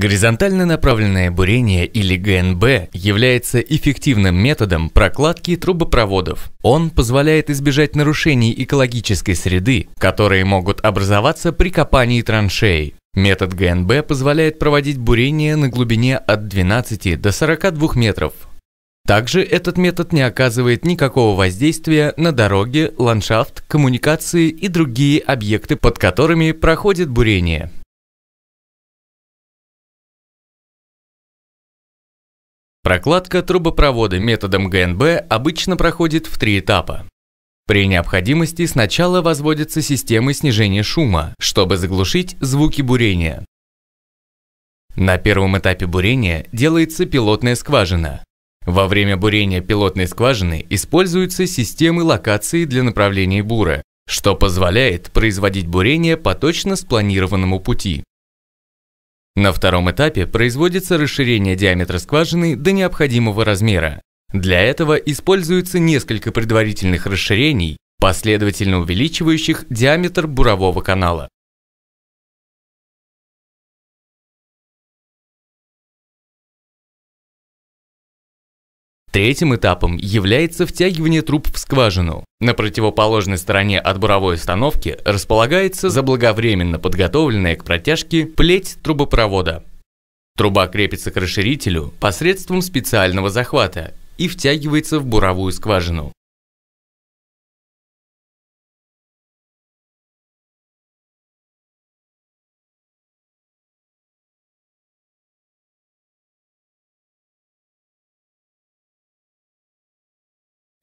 Горизонтально направленное бурение или ГНБ является эффективным методом прокладки трубопроводов. Он позволяет избежать нарушений экологической среды, которые могут образоваться при копании траншей. Метод ГНБ позволяет проводить бурение на глубине от 12 до 42 метров. Также этот метод не оказывает никакого воздействия на дороги, ландшафт, коммуникации и другие объекты, под которыми проходит бурение. Прокладка трубопровода методом ГНБ обычно проходит в три этапа. При необходимости сначала возводятся системы снижения шума, чтобы заглушить звуки бурения. На первом этапе бурения делается пилотная скважина. Во время бурения пилотной скважины используются системы локации для направления бура, что позволяет производить бурение по точно спланированному пути. На втором этапе производится расширение диаметра скважины до необходимого размера. Для этого используется несколько предварительных расширений, последовательно увеличивающих диаметр бурового канала. Третьим этапом является втягивание труб в скважину. На противоположной стороне от буровой установки располагается заблаговременно подготовленная к протяжке плеть трубопровода. Труба крепится к расширителю посредством специального захвата и втягивается в буровую скважину.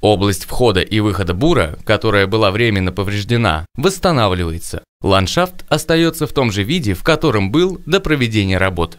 Область входа и выхода бура, которая была временно повреждена, восстанавливается. Ландшафт остается в том же виде, в котором был до проведения работ.